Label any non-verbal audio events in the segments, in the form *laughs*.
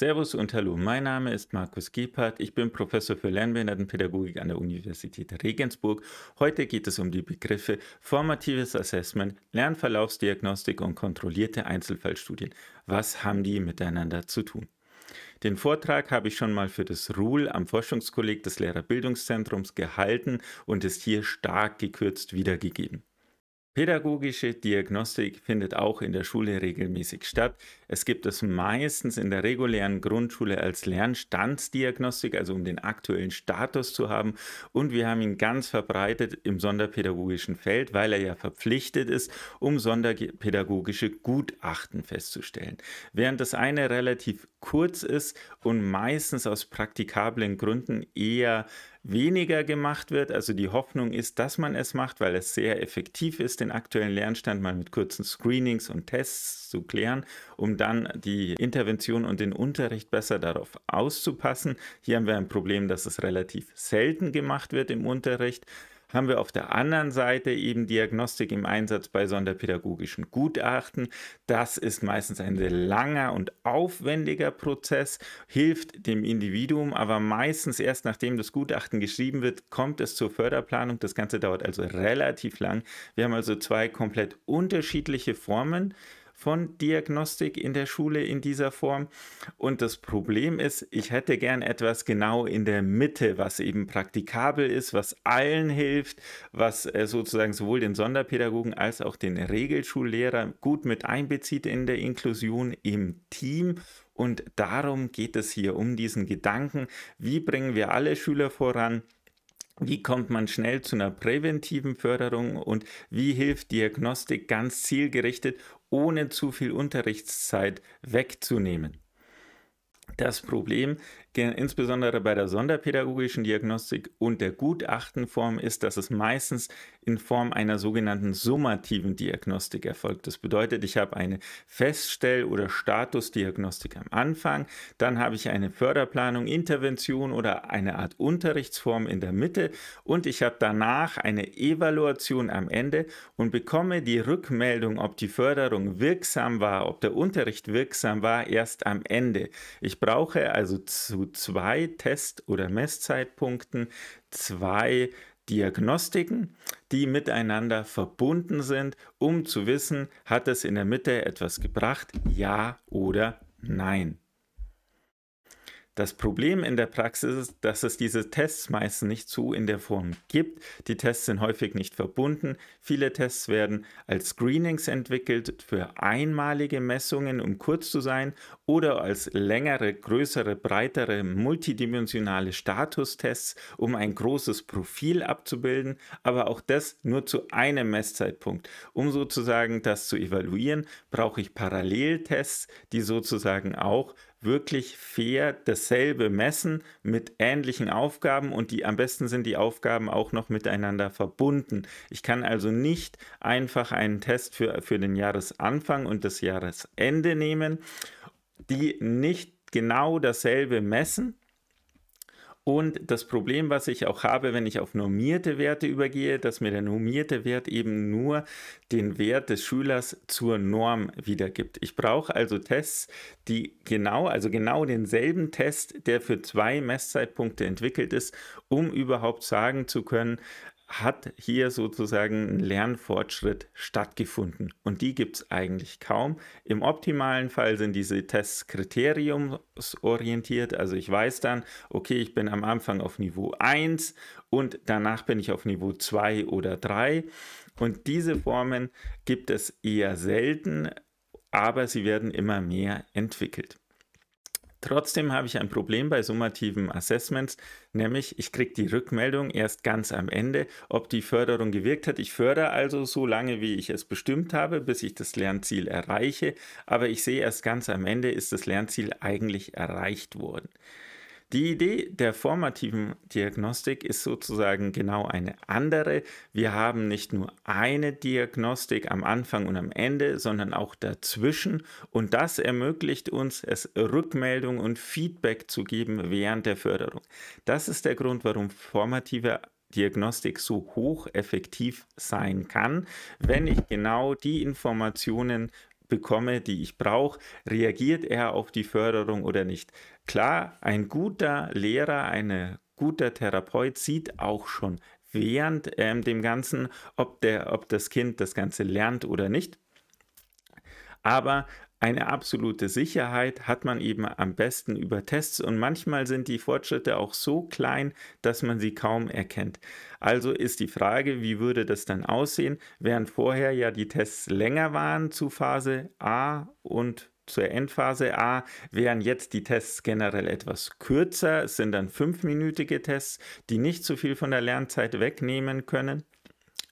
Servus und hallo, mein Name ist Markus Gebhardt, ich bin Professor für Lernbehindertenpädagogik an der Universität Regensburg. Heute geht es um die Begriffe formatives Assessment, Lernverlaufsdiagnostik und kontrollierte Einzelfallstudien. Was haben die miteinander zu tun? Den Vortrag habe ich schon mal für das RUL am Forschungskolleg des Lehrerbildungszentrums gehalten und ist hier stark gekürzt wiedergegeben. Pädagogische Diagnostik findet auch in der Schule regelmäßig statt. Es gibt es meistens in der regulären Grundschule als Lernstandsdiagnostik, also um den aktuellen Status zu haben. Und wir haben ihn ganz verbreitet im sonderpädagogischen Feld, weil er ja verpflichtet ist, um sonderpädagogische Gutachten festzustellen. Während das eine relativ kurz ist und meistens aus praktikablen Gründen eher weniger gemacht wird. Also die Hoffnung ist, dass man es macht, weil es sehr effektiv ist, den aktuellen Lernstand mal mit kurzen Screenings und Tests zu klären, um dann die Intervention und den Unterricht besser darauf auszupassen. Hier haben wir ein Problem, dass es relativ selten gemacht wird im Unterricht haben wir auf der anderen Seite eben Diagnostik im Einsatz bei sonderpädagogischen Gutachten. Das ist meistens ein sehr langer und aufwendiger Prozess, hilft dem Individuum, aber meistens erst nachdem das Gutachten geschrieben wird, kommt es zur Förderplanung. Das Ganze dauert also relativ lang. Wir haben also zwei komplett unterschiedliche Formen von Diagnostik in der Schule in dieser Form. Und das Problem ist, ich hätte gern etwas genau in der Mitte, was eben praktikabel ist, was allen hilft, was äh, sozusagen sowohl den Sonderpädagogen als auch den Regelschullehrer gut mit einbezieht in der Inklusion im Team und darum geht es hier, um diesen Gedanken, wie bringen wir alle Schüler voran, wie kommt man schnell zu einer präventiven Förderung und wie hilft Diagnostik ganz zielgerichtet, ohne zu viel Unterrichtszeit wegzunehmen. Das Problem insbesondere bei der sonderpädagogischen Diagnostik und der Gutachtenform ist, dass es meistens in Form einer sogenannten summativen Diagnostik erfolgt. Das bedeutet, ich habe eine Feststell- oder Statusdiagnostik am Anfang, dann habe ich eine Förderplanung, Intervention oder eine Art Unterrichtsform in der Mitte und ich habe danach eine Evaluation am Ende und bekomme die Rückmeldung, ob die Förderung wirksam war, ob der Unterricht wirksam war, erst am Ende. Ich brauche also zu zwei Test- oder Messzeitpunkten zwei Diagnostiken, die miteinander verbunden sind, um zu wissen, hat es in der Mitte etwas gebracht, ja oder nein. Das Problem in der Praxis ist, dass es diese Tests meistens nicht so in der Form gibt. Die Tests sind häufig nicht verbunden. Viele Tests werden als Screenings entwickelt für einmalige Messungen, um kurz zu sein, oder als längere, größere, breitere, multidimensionale Statustests, um ein großes Profil abzubilden, aber auch das nur zu einem Messzeitpunkt. Um sozusagen das zu evaluieren, brauche ich Paralleltests, die sozusagen auch wirklich fair dasselbe messen mit ähnlichen Aufgaben und die am besten sind die Aufgaben auch noch miteinander verbunden. Ich kann also nicht einfach einen Test für, für den Jahresanfang und das Jahresende nehmen, die nicht genau dasselbe messen und das Problem, was ich auch habe, wenn ich auf normierte Werte übergehe, dass mir der normierte Wert eben nur den Wert des Schülers zur Norm wiedergibt. Ich brauche also Tests, die genau, also genau denselben Test, der für zwei Messzeitpunkte entwickelt ist, um überhaupt sagen zu können, hat hier sozusagen ein Lernfortschritt stattgefunden. Und die gibt es eigentlich kaum. Im optimalen Fall sind diese Tests kriteriumsorientiert. Also ich weiß dann, okay, ich bin am Anfang auf Niveau 1 und danach bin ich auf Niveau 2 oder 3. Und diese Formen gibt es eher selten, aber sie werden immer mehr entwickelt. Trotzdem habe ich ein Problem bei summativen Assessments, nämlich ich kriege die Rückmeldung erst ganz am Ende, ob die Förderung gewirkt hat. Ich fördere also so lange, wie ich es bestimmt habe, bis ich das Lernziel erreiche, aber ich sehe erst ganz am Ende, ist das Lernziel eigentlich erreicht worden. Die Idee der formativen Diagnostik ist sozusagen genau eine andere. Wir haben nicht nur eine Diagnostik am Anfang und am Ende, sondern auch dazwischen. Und das ermöglicht uns, es Rückmeldung und Feedback zu geben während der Förderung. Das ist der Grund, warum formative Diagnostik so hocheffektiv sein kann, wenn ich genau die Informationen bekomme, die ich brauche, reagiert er auf die Förderung oder nicht. Klar, ein guter Lehrer, ein guter Therapeut sieht auch schon während ähm, dem Ganzen, ob, der, ob das Kind das Ganze lernt oder nicht. Aber eine absolute Sicherheit hat man eben am besten über Tests und manchmal sind die Fortschritte auch so klein, dass man sie kaum erkennt. Also ist die Frage, wie würde das dann aussehen, während vorher ja die Tests länger waren zu Phase A und zur Endphase A wären jetzt die Tests generell etwas kürzer. Es sind dann fünfminütige Tests, die nicht so viel von der Lernzeit wegnehmen können,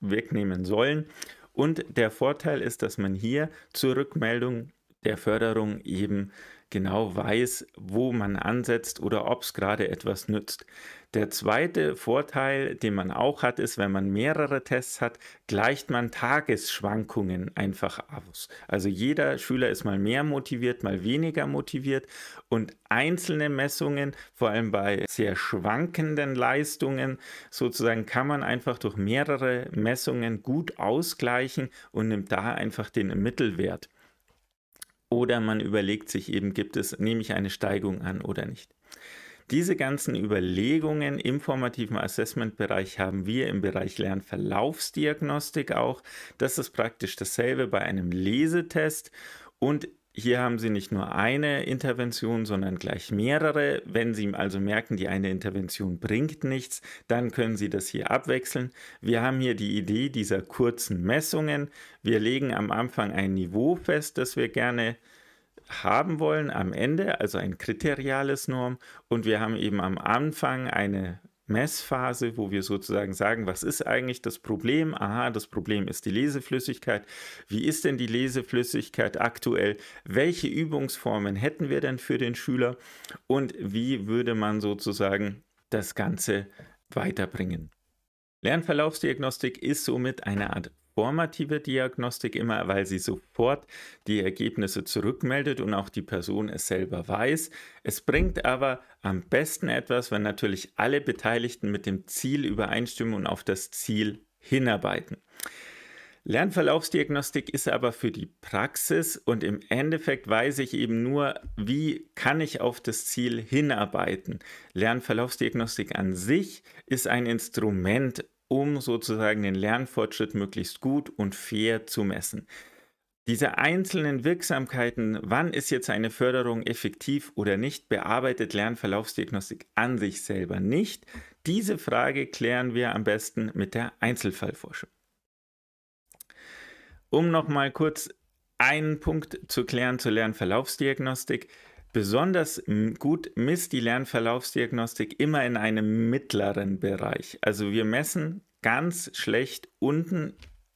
wegnehmen sollen. Und der Vorteil ist, dass man hier zur Rückmeldung der Förderung eben genau weiß, wo man ansetzt oder ob es gerade etwas nützt. Der zweite Vorteil, den man auch hat, ist, wenn man mehrere Tests hat, gleicht man Tagesschwankungen einfach aus. Also jeder Schüler ist mal mehr motiviert, mal weniger motiviert und einzelne Messungen, vor allem bei sehr schwankenden Leistungen, sozusagen kann man einfach durch mehrere Messungen gut ausgleichen und nimmt da einfach den Mittelwert. Oder man überlegt sich eben, gibt es, nehme ich eine Steigung an oder nicht. Diese ganzen Überlegungen im formativen Assessment-Bereich haben wir im Bereich Lernverlaufsdiagnostik auch. Das ist praktisch dasselbe bei einem Lesetest und hier haben Sie nicht nur eine Intervention, sondern gleich mehrere. Wenn Sie also merken, die eine Intervention bringt nichts, dann können Sie das hier abwechseln. Wir haben hier die Idee dieser kurzen Messungen. Wir legen am Anfang ein Niveau fest, das wir gerne haben wollen am Ende, also ein kriteriales Norm. Und wir haben eben am Anfang eine Messphase, wo wir sozusagen sagen, was ist eigentlich das Problem? Aha, das Problem ist die Leseflüssigkeit. Wie ist denn die Leseflüssigkeit aktuell? Welche Übungsformen hätten wir denn für den Schüler? Und wie würde man sozusagen das Ganze weiterbringen? Lernverlaufsdiagnostik ist somit eine Art informative Diagnostik immer, weil sie sofort die Ergebnisse zurückmeldet und auch die Person es selber weiß. Es bringt aber am besten etwas, wenn natürlich alle Beteiligten mit dem Ziel übereinstimmen und auf das Ziel hinarbeiten. Lernverlaufsdiagnostik ist aber für die Praxis und im Endeffekt weiß ich eben nur, wie kann ich auf das Ziel hinarbeiten. Lernverlaufsdiagnostik an sich ist ein Instrument, um sozusagen den Lernfortschritt möglichst gut und fair zu messen. Diese einzelnen Wirksamkeiten, wann ist jetzt eine Förderung effektiv oder nicht, bearbeitet Lernverlaufsdiagnostik an sich selber nicht. Diese Frage klären wir am besten mit der Einzelfallforschung. Um nochmal kurz einen Punkt zu klären zur Lernverlaufsdiagnostik besonders gut misst die Lernverlaufsdiagnostik immer in einem mittleren Bereich. Also wir messen ganz schlecht unten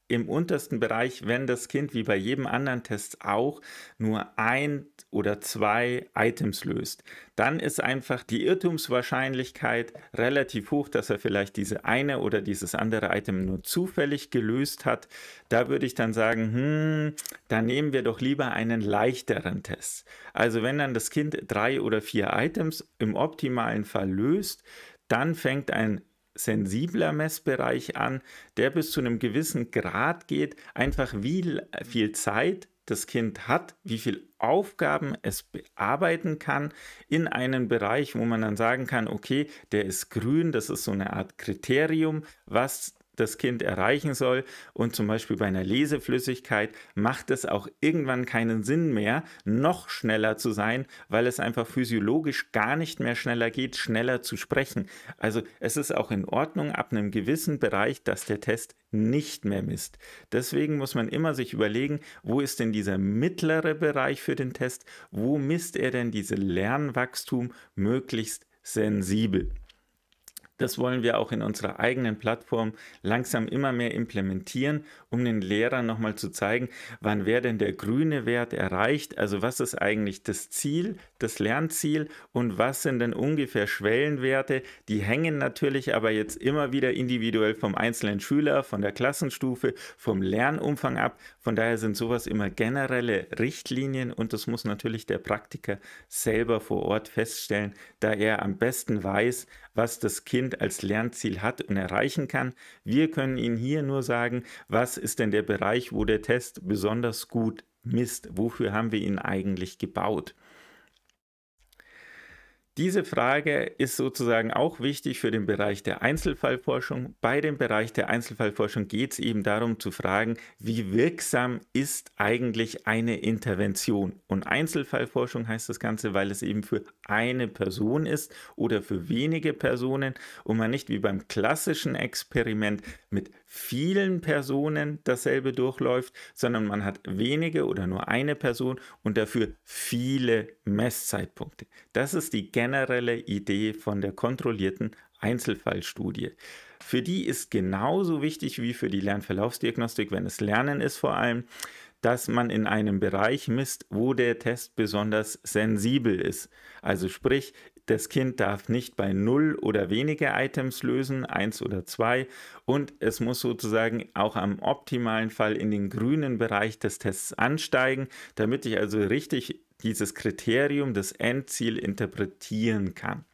im untersten Bereich, wenn das Kind wie bei jedem anderen Test auch nur ein oder zwei Items löst. Dann ist einfach die Irrtumswahrscheinlichkeit relativ hoch, dass er vielleicht diese eine oder dieses andere Item nur zufällig gelöst hat. Da würde ich dann sagen, hm, dann nehmen wir doch lieber einen leichteren Test. Also wenn dann das Kind drei oder vier Items im optimalen Fall löst, dann fängt ein sensibler Messbereich an, der bis zu einem gewissen Grad geht, einfach wie viel Zeit das Kind hat, wie viele Aufgaben es bearbeiten kann in einen Bereich, wo man dann sagen kann, okay, der ist grün, das ist so eine Art Kriterium, was das Kind erreichen soll. Und zum Beispiel bei einer Leseflüssigkeit macht es auch irgendwann keinen Sinn mehr, noch schneller zu sein, weil es einfach physiologisch gar nicht mehr schneller geht, schneller zu sprechen. Also es ist auch in Ordnung ab einem gewissen Bereich, dass der Test nicht mehr misst. Deswegen muss man immer sich überlegen, wo ist denn dieser mittlere Bereich für den Test? Wo misst er denn dieses Lernwachstum möglichst sensibel? Das wollen wir auch in unserer eigenen Plattform langsam immer mehr implementieren, um den Lehrern nochmal zu zeigen, wann wäre denn der grüne Wert erreicht, also was ist eigentlich das Ziel, das Lernziel und was sind denn ungefähr Schwellenwerte. Die hängen natürlich aber jetzt immer wieder individuell vom einzelnen Schüler, von der Klassenstufe, vom Lernumfang ab. Von daher sind sowas immer generelle Richtlinien und das muss natürlich der Praktiker selber vor Ort feststellen, da er am besten weiß, was das Kind als Lernziel hat und erreichen kann. Wir können Ihnen hier nur sagen, was ist denn der Bereich, wo der Test besonders gut misst? Wofür haben wir ihn eigentlich gebaut? Diese Frage ist sozusagen auch wichtig für den Bereich der Einzelfallforschung. Bei dem Bereich der Einzelfallforschung geht es eben darum zu fragen, wie wirksam ist eigentlich eine Intervention. Und Einzelfallforschung heißt das Ganze, weil es eben für eine Person ist oder für wenige Personen und man nicht wie beim klassischen Experiment mit vielen Personen dasselbe durchläuft, sondern man hat wenige oder nur eine Person und dafür viele Messzeitpunkte. Das ist die generelle Idee von der kontrollierten Einzelfallstudie. Für die ist genauso wichtig wie für die Lernverlaufsdiagnostik, wenn es Lernen ist vor allem, dass man in einem Bereich misst, wo der Test besonders sensibel ist. Also sprich, das Kind darf nicht bei 0 oder weniger Items lösen, 1 oder 2, und es muss sozusagen auch am optimalen Fall in den grünen Bereich des Tests ansteigen, damit ich also richtig dieses Kriterium, das Endziel interpretieren kann.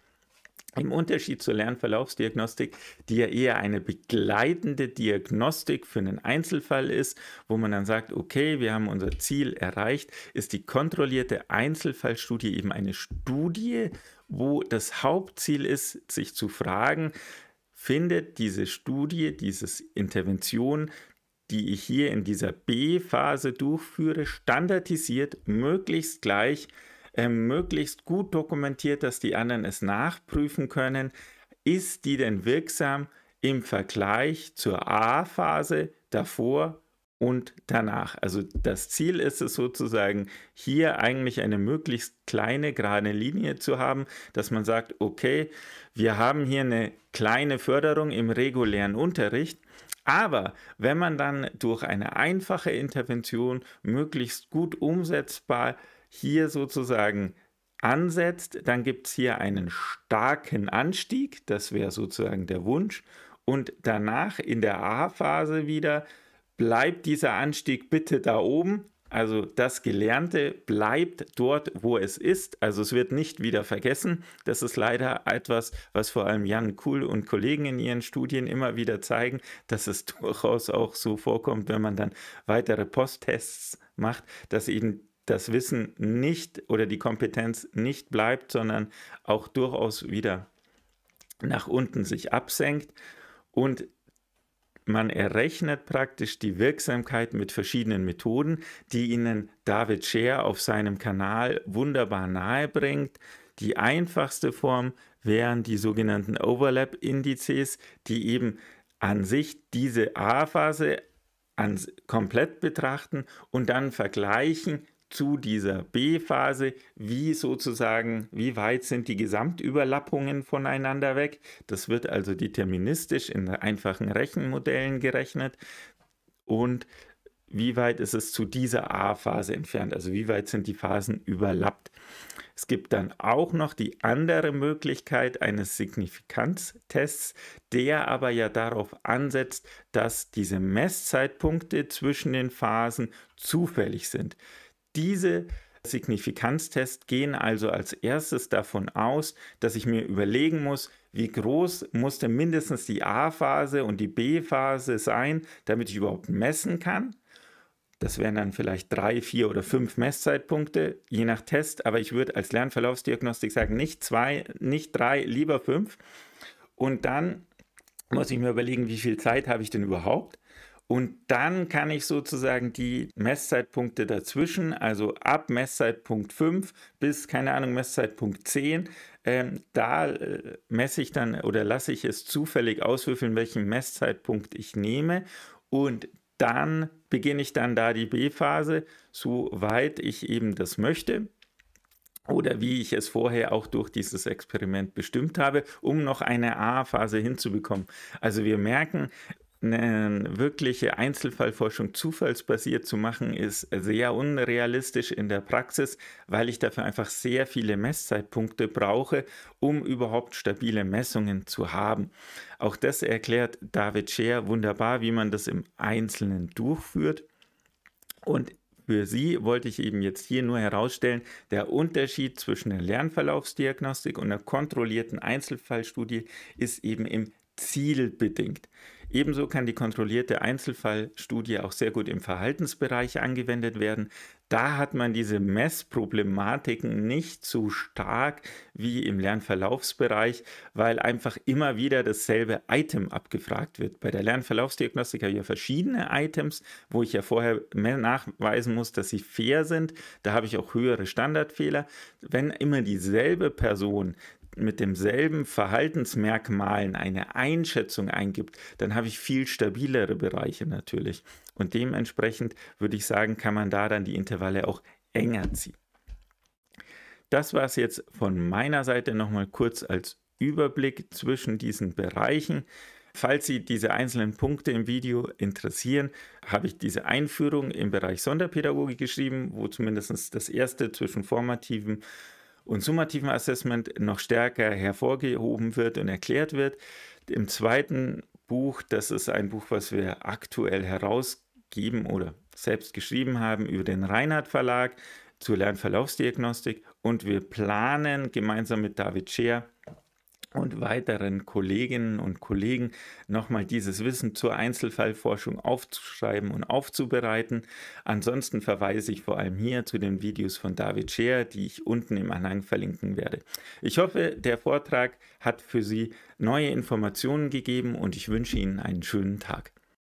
Im Unterschied zur Lernverlaufsdiagnostik, die ja eher eine begleitende Diagnostik für einen Einzelfall ist, wo man dann sagt, okay, wir haben unser Ziel erreicht, ist die kontrollierte Einzelfallstudie eben eine Studie, wo das Hauptziel ist, sich zu fragen, findet diese Studie, diese Intervention, die ich hier in dieser B-Phase durchführe, standardisiert möglichst gleich äh, möglichst gut dokumentiert, dass die anderen es nachprüfen können. Ist die denn wirksam im Vergleich zur A-Phase davor und danach. Also das Ziel ist es sozusagen, hier eigentlich eine möglichst kleine gerade Linie zu haben, dass man sagt, okay, wir haben hier eine kleine Förderung im regulären Unterricht, aber wenn man dann durch eine einfache Intervention möglichst gut umsetzbar hier sozusagen ansetzt, dann gibt es hier einen starken Anstieg, das wäre sozusagen der Wunsch. Und danach in der A-Phase wieder bleibt dieser Anstieg bitte da oben. Also das Gelernte bleibt dort, wo es ist. Also es wird nicht wieder vergessen. Das ist leider etwas, was vor allem Jan Kuhl und Kollegen in ihren Studien immer wieder zeigen, dass es *laughs* durchaus auch so vorkommt, wenn man dann weitere Posttests macht, dass eben das Wissen nicht oder die Kompetenz nicht bleibt, sondern auch durchaus wieder nach unten sich absenkt und man errechnet praktisch die Wirksamkeit mit verschiedenen Methoden, die Ihnen David Scher auf seinem Kanal wunderbar nahe bringt. Die einfachste Form wären die sogenannten Overlap-Indizes, die eben an sich diese A-Phase komplett betrachten und dann vergleichen zu dieser B-Phase, wie sozusagen, wie weit sind die Gesamtüberlappungen voneinander weg. Das wird also deterministisch in einfachen Rechenmodellen gerechnet. Und wie weit ist es zu dieser A-Phase entfernt? Also wie weit sind die Phasen überlappt? Es gibt dann auch noch die andere Möglichkeit eines Signifikanztests, der aber ja darauf ansetzt, dass diese Messzeitpunkte zwischen den Phasen zufällig sind. Diese Signifikanztests gehen also als erstes davon aus, dass ich mir überlegen muss, wie groß muss denn mindestens die A-Phase und die B-Phase sein, damit ich überhaupt messen kann. Das wären dann vielleicht drei, vier oder fünf Messzeitpunkte, je nach Test, aber ich würde als Lernverlaufsdiagnostik sagen, nicht zwei, nicht drei, lieber fünf. Und dann muss ich mir überlegen, wie viel Zeit habe ich denn überhaupt? Und dann kann ich sozusagen die Messzeitpunkte dazwischen, also ab Messzeitpunkt 5 bis, keine Ahnung, Messzeitpunkt 10, ähm, da äh, messe ich dann oder lasse ich es zufällig auswürfeln, welchen Messzeitpunkt ich nehme. Und dann beginne ich dann da die B-Phase, soweit ich eben das möchte oder wie ich es vorher auch durch dieses Experiment bestimmt habe, um noch eine A-Phase hinzubekommen. Also wir merken, eine wirkliche Einzelfallforschung zufallsbasiert zu machen, ist sehr unrealistisch in der Praxis, weil ich dafür einfach sehr viele Messzeitpunkte brauche, um überhaupt stabile Messungen zu haben. Auch das erklärt David Scheer wunderbar, wie man das im Einzelnen durchführt. Und für Sie wollte ich eben jetzt hier nur herausstellen, der Unterschied zwischen der Lernverlaufsdiagnostik und der kontrollierten Einzelfallstudie ist eben im zielbedingt. Ebenso kann die kontrollierte Einzelfallstudie auch sehr gut im Verhaltensbereich angewendet werden. Da hat man diese Messproblematiken nicht so stark wie im Lernverlaufsbereich, weil einfach immer wieder dasselbe Item abgefragt wird. Bei der Lernverlaufsdiagnostik habe ich ja verschiedene Items, wo ich ja vorher mehr nachweisen muss, dass sie fair sind. Da habe ich auch höhere Standardfehler. Wenn immer dieselbe Person mit demselben Verhaltensmerkmalen eine Einschätzung eingibt, dann habe ich viel stabilere Bereiche natürlich. Und dementsprechend würde ich sagen, kann man da dann die Intervalle auch enger ziehen. Das war es jetzt von meiner Seite nochmal kurz als Überblick zwischen diesen Bereichen. Falls Sie diese einzelnen Punkte im Video interessieren, habe ich diese Einführung im Bereich Sonderpädagogik geschrieben, wo zumindest das erste zwischen formativem und summativen Assessment noch stärker hervorgehoben wird und erklärt wird. Im zweiten Buch, das ist ein Buch, was wir aktuell herausgeben oder selbst geschrieben haben über den Reinhardt Verlag zur Lernverlaufsdiagnostik und wir planen gemeinsam mit David Scheer und weiteren Kolleginnen und Kollegen nochmal dieses Wissen zur Einzelfallforschung aufzuschreiben und aufzubereiten. Ansonsten verweise ich vor allem hier zu den Videos von David Scheer, die ich unten im Anhang verlinken werde. Ich hoffe, der Vortrag hat für Sie neue Informationen gegeben und ich wünsche Ihnen einen schönen Tag.